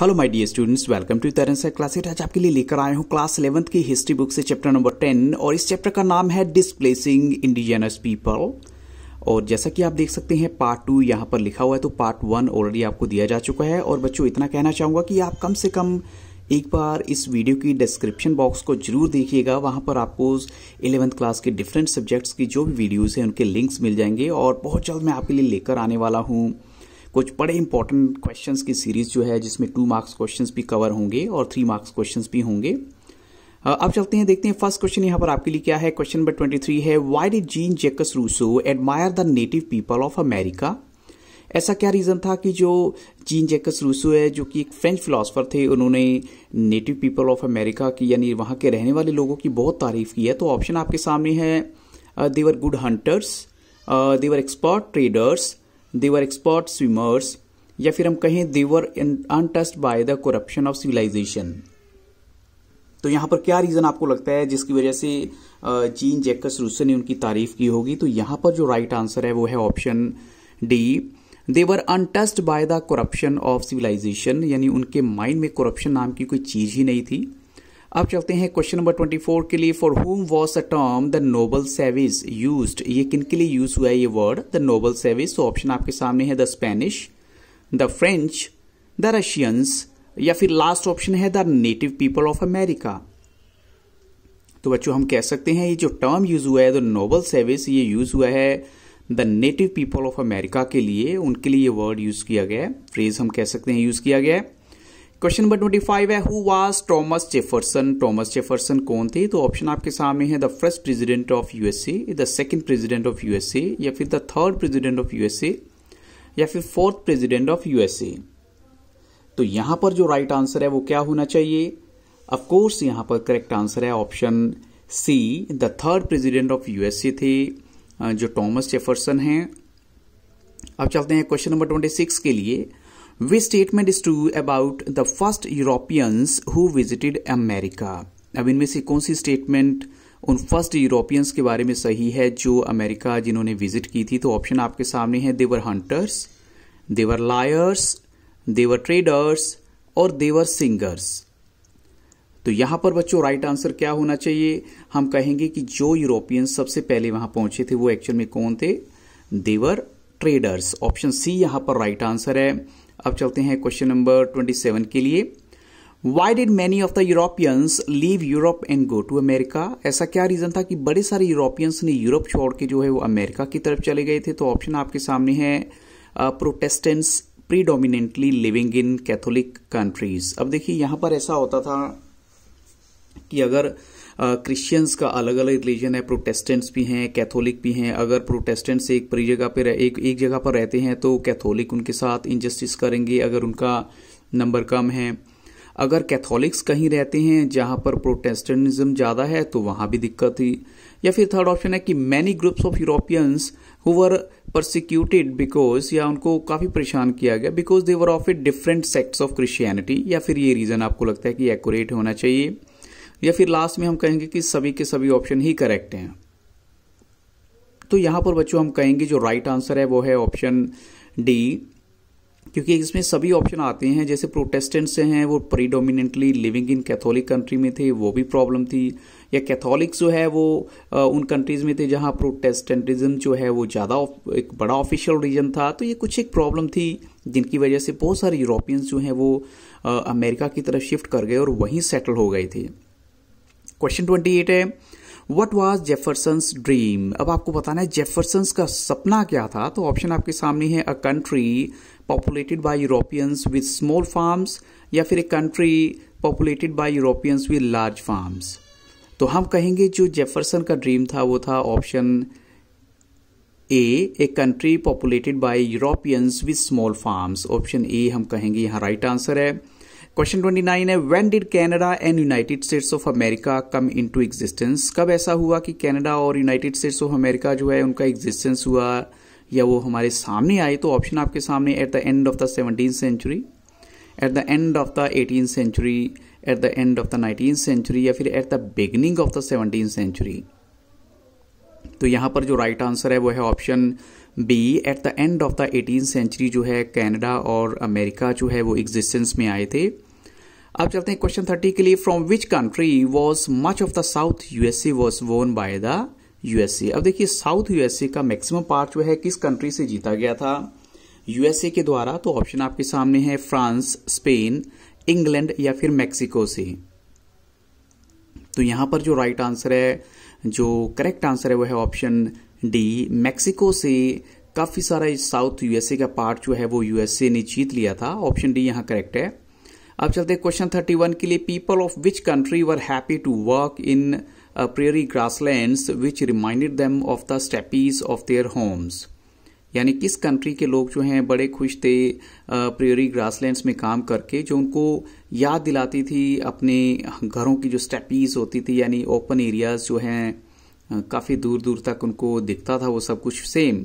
hello my dear students welcome to Taran sir class at आज आपके लिए लेकर आया हूँ क्लास इलेवंथ की हिस्ट्री बुक से चैप्टर नंबर टेन और इस चैप्टर का नाम है डिस्प्लेसिंग इंडिजिनस पीपल और जैसा कि आप देख सकते हैं पार्ट टू यहाँ पर लिखा हुआ है तो पार्ट वन ऑलरेडी आपको दिया जा चुका है और बच्चों इतना कहना चाहूंगा कि आप कम से कम एक बार इस वीडियो की डिस्क्रिप्शन बॉक्स को जरूर देखिएगा वहां पर आपको इलेवंथ क्लास के डिफरेंट सब्जेक्ट्स की जो भी वीडियोज़ हैं उनके लिंक्स मिल जाएंगे और बहुत जल्द मैं आपके लिए लेकर आने वाला हूँ कुछ बड़े इंपॉर्टेंट क्वेश्चन की सीरीज जो है जिसमें टू मार्क्स क्वेश्चन भी कवर होंगे और थ्री मार्क्स क्वेश्चन भी होंगे अब चलते हैं देखते हैं फर्स्ट क्वेश्चन यहां पर आपके लिए क्या है क्वेश्चन नंबर ट्वेंटी थ्री है why did Jean Jacques Rousseau admire the native people of America ऐसा क्या रीज़न था कि जो जीन जेकस रूसो है जो कि एक फ्रेंच फिलासफर थे उन्होंने नेटिव पीपल ऑफ अमेरिका की यानी वहां के रहने वाले लोगों की बहुत तारीफ की है तो ऑप्शन आपके सामने है they were good hunters they were expert traders they were expert swimmers या फिर हम कहें they were untouched by the corruption of civilisation तो यहां पर क्या रीजन आपको लगता है जिसकी वजह से चीन जैकस रूसन ने उनकी तारीफ की होगी तो यहां पर जो राइट आंसर है वो है option D they were untouched by the corruption of civilisation यानी उनके माइंड में करप्शन नाम की कोई चीज ही नहीं थी अब चलते हैं क्वेश्चन नंबर ट्वेंटी फोर के लिए for whom was a term the noble savage used ये किन के लिए यूज हुआ है ये वर्ड द नोबल सेविस तो ऑप्शन आपके सामने है the Spanish the French the Russians या फिर लास्ट ऑप्शन है the native people of America तो बच्चों हम कह सकते हैं ये जो टर्म यूज हुआ है द नोबल सेविस ये यूज हुआ है the native people of America के लिए उनके लिए ये वर्ड यूज किया गया है फ्रेज हम कह सकते हैं यूज किया गया है क्वेश्चन नंबर ट्वेंटी फाइव है who was Thomas Jefferson Thomas Jefferson कौन थे तो ऑप्शन आपके सामने है the first president of USA the second president of USA या फिर the third president of USA या फिर फोर्थ प्रेसिडेंट ऑफ यूएसए तो यहां पर जो राइट right आंसर है वो क्या होना चाहिए अफकोर्स यहां पर करेक्ट आंसर है option C the third president of USA थे जो टॉमस जेफरसन है अब चलते हैं क्वेश्चन नंबर ट्वेंटी सिक्स के लिए which statement is true about the first Europeans who visited America अब इनमें से कौन सी स्टेटमेंट उन फर्स्ट यूरोपियंस के बारे में सही है जो अमेरिका जिन्होंने विजिट की थी तो ऑप्शन आपके सामने है they were hunters they were liars they were traders और देवर सिंगर्स तो यहां पर बच्चों राइट आंसर क्या होना चाहिए हम कहेंगे कि जो यूरोपियंस सबसे पहले वहां पहुंचे थे वो एक्चुअल में कौन थे देवर ट्रेडर्स ऑप्शन सी यहां पर राइट आंसर है अब चलते हैं क्वेश्चन नंबर ट्वेंटी सेवन के लिए why did many of the Europeans leave Europe and go to America ऐसा क्या रीजन था कि बड़े सारे यूरोपियंस ने यूरोप छोड़ के जो है वो अमेरिका की तरफ चले गए थे तो ऑप्शन आपके सामने है Protestants predominantly living in Catholic countries अब देखिए यहां पर ऐसा होता था कि अगर uh, क्रिश्चियंस का अलग अलग रिलीजन है प्रोटेस्टेंट्स भी हैं कैथोलिक भी हैं अगर प्रोटेस्टेंट्स एक परी जगह पर एक एक जगह पर रहते हैं तो कैथोलिक उनके साथ इनजस्टिस करेंगे अगर उनका नंबर कम है अगर कैथोलिक्स कहीं रहते हैं जहां पर प्रोटेस्टेंटिज्म ज़्यादा है तो वहां भी दिक्कत थी या फिर थर्ड ऑप्शन है कि many groups of Europeans were persecuted because या उनको काफ़ी परेशान किया गया because they were of a different sects of Christianity या फिर ये रीज़न आपको लगता है कि एक्यूरेट होना चाहिए या फिर लास्ट में हम कहेंगे कि सभी के सभी ऑप्शन ही करेक्ट हैं तो यहां पर बच्चों हम कहेंगे जो राइट right आंसर है वो है ऑप्शन डी क्योंकि इसमें सभी ऑप्शन आते हैं जैसे प्रोटेस्टेंट से हैं वो predominantly living in Catholic country में थे वो भी प्रॉब्लम थी या कैथोलिक्स जो है वो आ, उन कंट्रीज में थे जहां प्रोटेस्टेंटिज्म जो है वो ज़्यादा एक बड़ा ऑफिशियल रीजन था तो ये कुछ एक प्रॉब्लम थी जिनकी वजह से बहुत सारे यूरोपियंस जो हैं वो आ, अमेरिका की तरफ शिफ्ट कर गए और वहीं सेटल हो गए थे क्वेश्चन ट्वेंटी एट है वट वॉज जेफरसन्स ड्रीम अब आपको बताना है जेफरसन्स का सपना क्या था तो ऑप्शन आपके सामने है a country populated by Europeans with small farms या फिर a country populated by Europeans with large farms तो हम कहेंगे जो जेफरसन का ड्रीम था वो था option A a country populated by Europeans with small farms option A हम कहेंगे यहाँ राइट आंसर है क्वेश्चन ट्वेंटी नाइन है when did Canada and United States of America come into existence कब ऐसा हुआ कि कैनेडा और यूनाइटेड स्टेट्स ऑफ अमेरिका जो है उनका एग्जिस्टेंस हुआ या वो हमारे सामने आए तो ऑप्शन आपके सामने at the end of the seventeen century at the end of the eighteen century at the end of the nineteen century या फिर at the beginning of the seventeen century तो यहाँ पर जो राइट right आंसर है वो है option B at the end of the eighteen century जो है कैनेडा और अमेरिका जो है वो एग्जिस्टेंस में आए थे अब चलते हैं क्वेश्चन थर्टी के लिए from which country was much of the south USA was won by the USA अब देखिए साउथ यूएसए का मैक्सिमम पार्ट जो है किस कंट्री से जीता गया था यूएसए के द्वारा तो ऑप्शन आपके सामने है फ्रांस स्पेन इंग्लैंड या फिर मैक्सिको से तो यहां पर जो राइट आंसर है जो करेक्ट आंसर है वह है ऑप्शन डी मैक्सिको से काफ़ी सारा साउथ यूएसए का पार्ट जो है वो यूएसए ने जीत लिया था ऑप्शन डी यहां करेक्ट है अब चलते हैं क्वेश्चन थर्टी वन के लिए people of which country were happy to work in prairie grasslands which reminded them of the steppes of their homes यानी किस कंट्री के लोग जो हैं बड़े खुश थे प्रेरी uh, ग्रासलैंड्स में काम करके जो उनको याद दिलाती थी अपने घरों की जो स्टेपीज होती थी यानी ओपन एरियाज जो हैं uh, काफ़ी दूर दूर तक उनको दिखता था वो सब कुछ सेम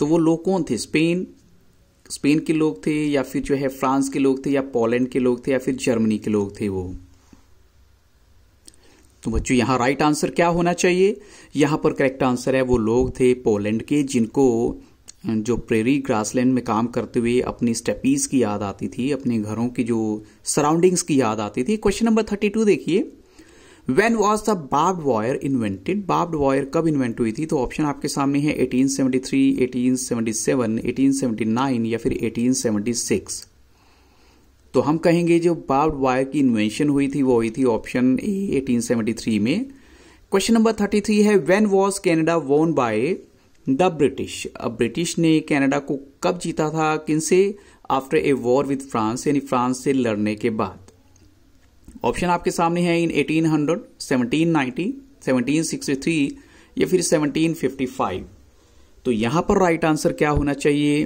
तो वो लोग कौन थे स्पेन स्पेन के लोग थे या फिर जो है फ्रांस के लोग थे या पोलैंड के लोग थे या फिर जर्मनी के लोग थे वो तो बच्चों यहां राइट आंसर क्या होना चाहिए यहां पर करेक्ट आंसर है वो लोग थे पोलैंड के जिनको जो प्रेरी ग्रासलैंड में काम करते हुए अपनी स्टेपीज़ की याद आती थी अपने घरों की जो सराउंडिंग्स की याद आती थी क्वेश्चन नंबर थर्टी टू देखिए when was the barbed wire invented barbed wire कब इन्वेंट हुई थी तो ऑप्शन आपके सामने है 1873, 1877, 1879 या फिर 1876 तो हम कहेंगे जो बाब्ड वायर की इन्वेंशन हुई थी वो हुई थी ऑप्शन ए 1873 में क्वेश्चन नंबर 33 है when was Canada won by the British अब ब्रिटिश ने कैनेडा को कब जीता था किनसे after a war with France यानी फ्रांस से लड़ने के बाद ऑप्शन आपके सामने है इन 1800, 1790, 1763 या फिर 1755 तो यहां पर राइट आंसर क्या होना चाहिए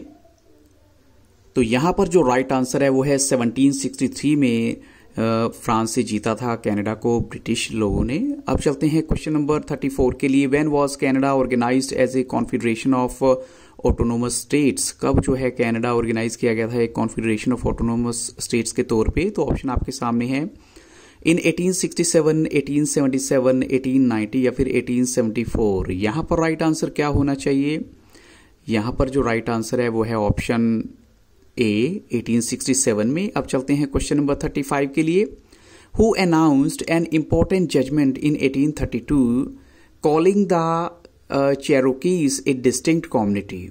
तो यहां पर जो राइट आंसर है वो है 1763 में फ्रांस से जीता था कनाडा को ब्रिटिश लोगों ने अब चलते हैं क्वेश्चन नंबर 34 के लिए when was Canada organised as a confederation of autonomous states कब जो है कनाडा ऑर्गेनाइज किया गया था एक कॉन्फेडरेशन ऑफ ऑटोनोमस स्टेट्स के तौर पे तो ऑप्शन आपके सामने है इन 1867, 1877, 1890 या फिर 1874 यहां पर राइट आंसर क्या होना चाहिए यहां पर जो राइट आंसर है वो है ऑप्शन ए 1867 में अब चलते हैं क्वेश्चन नंबर 35 के लिए who announced an important judgement in 1832 calling the Cherokees a distinct community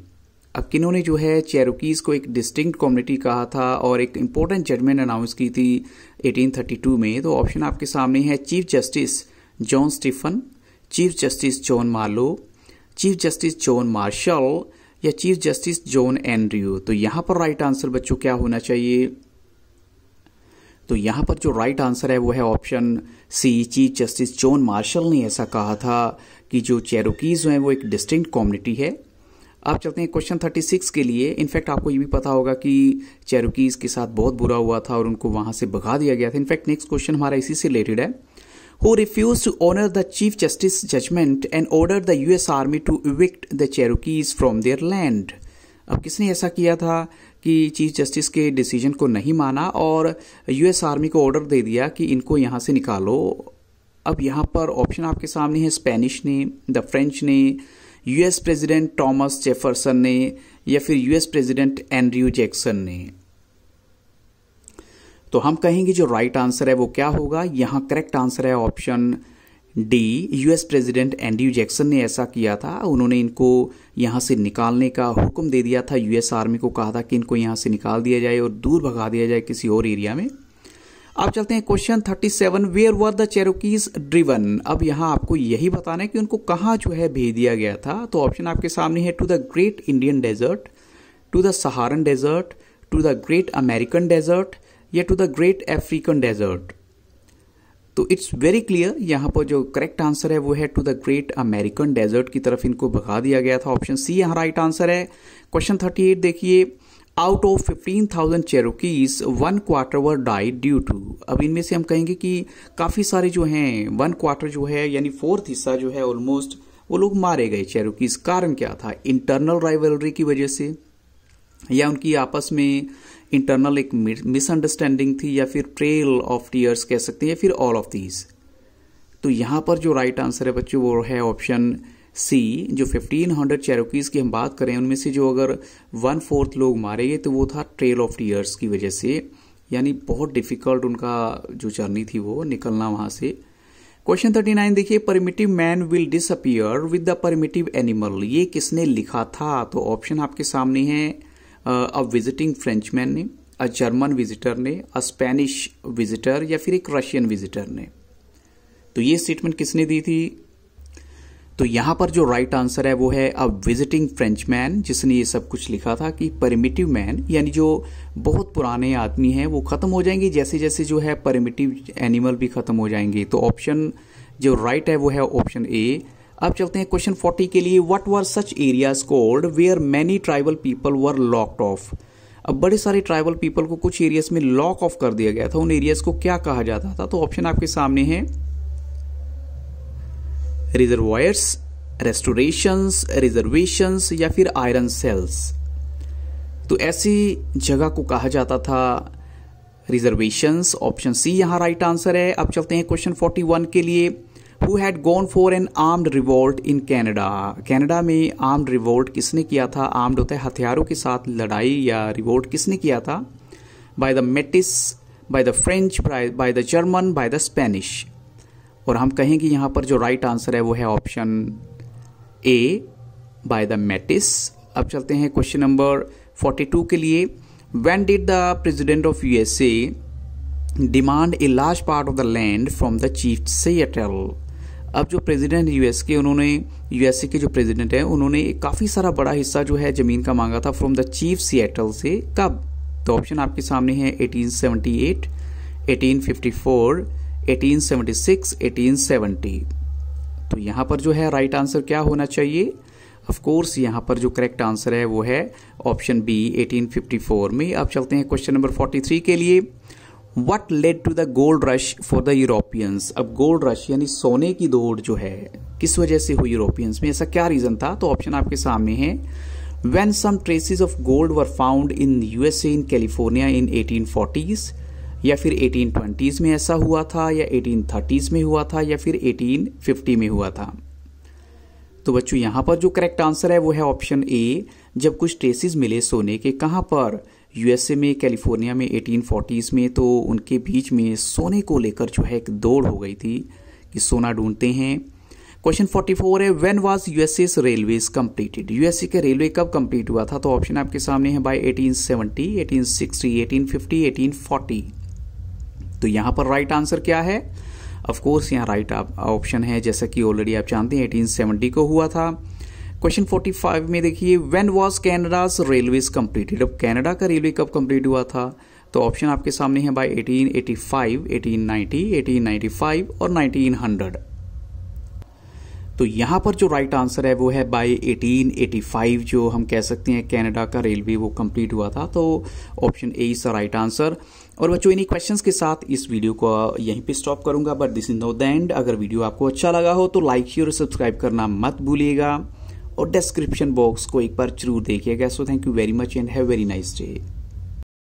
अब किन्होंने जो है चेरोकीज़ को एक डिस्टिंक्ट कम्युनिटी कहा था और एक इम्पोर्टेंट जजमेंट अनाउंस की थी 1832 में तो ऑप्शन आपके सामने है chief justice John Stephen chief justice John Marlow chief justice John Marshall या चीफ जस्टिस जॉन एंड्रयू तो यहाँ पर राइट आंसर बच्चों क्या होना चाहिए तो यहाँ पर जो राइट आंसर है वो है option C chief justice John Marshall ने ऐसा कहा था कि जो चेरोकीज़ हैं वो एक डिस्टिंक्ट कम्युनिटी है आप चलते हैं क्वेश्चन थर्टी सिक्स के लिए इनफैक्ट आपको ये भी पता होगा कि चेरुकीज के साथ बहुत बुरा हुआ था और उनको वहां से भगा दिया गया था इनफैक्ट नेक्स्ट क्वेश्चन हमारा इसी से रिलेटेड है who refuse to honour the chief justice judgement and order the US army to evict the Cherokees from their land अब किसने ऐसा किया था कि चीफ जस्टिस के डिसीजन को नहीं माना और यूएस आर्मी को ऑर्डर दे दिया कि इनको यहां से निकालो अब यहां पर ऑप्शन आपके सामने है स्पेनिश ने द फ्रेंच ने यूएस प्रेसिडेंट टॉमस जेफरसन ने या फिर यूएस प्रेसिडेंट एंड्रयू जैक्सन ने तो हम कहेंगे जो राइट right आंसर है वो क्या होगा यहां करेक्ट आंसर है option D US president Andrew Jackson ने ऐसा किया था उन्होंने इनको यहां से निकालने का हुक्म दे दिया था यूएस आर्मी को कहा था कि इनको यहां से निकाल दिया जाए और दूर भगा दिया जाए किसी और एरिया में अब चलते हैं question thirty seven where were the Cherokees driven अब यहां आपको यही बताना है कि उनको कहां जो है भेज दिया गया था तो ऑप्शन आपके सामने है to the great Indian desert to the Saharan desert to the great American desert या to the great African desert तो इट्स वेरी क्लियर यहां पर जो करेक्ट आंसर है वो है to the great American desert की तरफ इनको भगा दिया गया था ऑप्शन सी यहां राइट आंसर है क्वेश्चन थर्टी एट देखिए out of fifteen thousand Cherokees one quarter were died due to अब इनमें से हम कहेंगे कि काफ़ी सारे जो हैं वन क्वार्टर जो है यानी फोर्थ हिस्सा जो है ऑलमोस्ट वो लोग मारे गए चेरोकीज कारण क्या था इंटरनल राइवलरी की वजह से या उनकी आपस में इंटरनल एक मिसअंडरस्टैंडिंग थी या फिर ट्रेल ऑफ टीयर्स कह सकते हैं या फिर ऑल ऑफ दीज तो यहां पर जो राइट right आंसर है बच्चों वो है ऑप्शन सी जो 1500 चैरोकीज़ की हम बात करें उनमें से जो अगर वन फोर्थ लोग मारे गए तो वो था ट्रेल ऑफ टीयर्स की वजह से यानी बहुत डिफिकल्ट उनका जो जर्नी थी वो निकलना वहां से क्वेश्चन थर्टी नाइन देखिए primitive man will disappear with the primitive animal ये किसने लिखा था तो ऑप्शन आपके सामने है अ विजिटिंग फ्रेंचमैन ने अ जर्मन विजिटर ने अ स्पेनिश विजिटर या फिर एक रशियन विजिटर ने तो ये स्टेटमेंट किसने दी थी तो यहां पर जो राइट आंसर है वो है अ विजिटिंग फ्रेंच मैन जिसने ये सब कुछ लिखा था कि परमिटिव मैन यानी जो बहुत पुराने आदमी हैं वो ख़त्म हो जाएंगे जैसे जैसे जो है परमिटिव एनिमल भी ख़त्म हो जाएंगे तो ऑप्शन जो राइट है वो है ऑप्शन ए अब चलते हैं क्वेश्चन फोर्टी के लिए what were such areas called where many tribal people were locked off अब बड़े सारे ट्राइबल पीपल को कुछ एरियाज में लॉक ऑफ कर दिया गया था उन एरियाज को क्या कहा जाता था तो ऑप्शन आपके सामने है रिजर्वायर्स रेस्टोरेशंस रिजर्वेशंस या फिर आयरन सेल्स तो ऐसी जगह को कहा जाता था रिजर्वेशंस ऑप्शन सी यहाँ राइट आंसर है अब चलते हैं क्वेश्चन 41 के लिए who had gone for an armed revolt in Canada Canada में आर्म्ड रिवोल्ट किसने किया था आर्म्ड होता है हथियारों के साथ लड़ाई या रिवोल्ट किसने किया था by the Metis by the French by the German by the Spanish और हम कहेंगे यहाँ पर जो राइट आंसर है वो है option A by the Metis अब चलते हैं क्वेश्चन नंबर 42 के लिए when did the president of usa demand a large part of the land from the chief seattle अब जो प्रेसिडेंट यूएस के उन्होंने यूएसए के जो प्रेसिडेंट हैं उन्होंने काफ़ी सारा बड़ा हिस्सा जो है ज़मीन का मांगा था फ्रॉम द चीफ सिएटल से कब तो ऑप्शन आपके सामने है 1878, 1854, 1876, 1870 तो यहां पर जो है राइट आंसर क्या होना चाहिए ऑफ कोर्स यहां पर जो करेक्ट आंसर है वो है ऑप्शन बी 1854 में अब चलते हैं क्वेश्चन नंबर 43 के लिए what led to the gold rush for the Europeans अब गोल्ड रश यानी सोने की दौड़ जो है किस वजह से हुई यूरोपियंस में ऐसा क्या रीज़न था तो ऑप्शन आपके सामने है when some traces of gold were found in USA in California in eighteen forties या फिर 1820s में ऐसा हुआ था या 1830s में हुआ था या फिर 1850 में हुआ था तो बच्चों यहां पर जो करेक्ट आंसर है वो है ऑप्शन ए जब कुछ ट्रेसिस मिले सोने के कहां पर यूएसए में कैलिफोर्निया में एटीन में तो उनके बीच में सोने को लेकर जो है एक दौड़ हो गई थी कि सोना ढूंढते हैं क्वेश्चन 44 है when was USA railway completed USA के रेलवे कब कंप्लीट हुआ था तो ऑप्शन आपके सामने है बाय 1870, 1860, 1850, 1840 तो यहाँ पर राइट आंसर क्या है कोर्स यहाँ राइट ऑप्शन है जैसा कि ऑलरेडी आप जानते हैं 1870 को हुआ था क्वेश्चन 45 में देखिए when was Canada railway completed अब कैनेडा का रेलवे कब कंप्लीट हुआ था तो ऑप्शन आपके सामने है बाय 1885, 1890, 1895 और 1900 तो यहां पर जो राइट आंसर है वो है बाय 1885 जो हम कह सकते हैं कनाडा का रेलवे वो कंप्लीट हुआ था तो option A is the right answer और बच्चों इन्हीं क्वेश्चंस के साथ इस वीडियो को यहीं पे स्टॉप करूंगा but this is no the end अगर वीडियो आपको अच्छा लगा हो तो लाइक शेयर और सब्सक्राइब करना मत भूलिएगा और डिस्क्रिप्शन बॉक्स को एक बार जरूर देखिएगा so thank you very much and have very nice day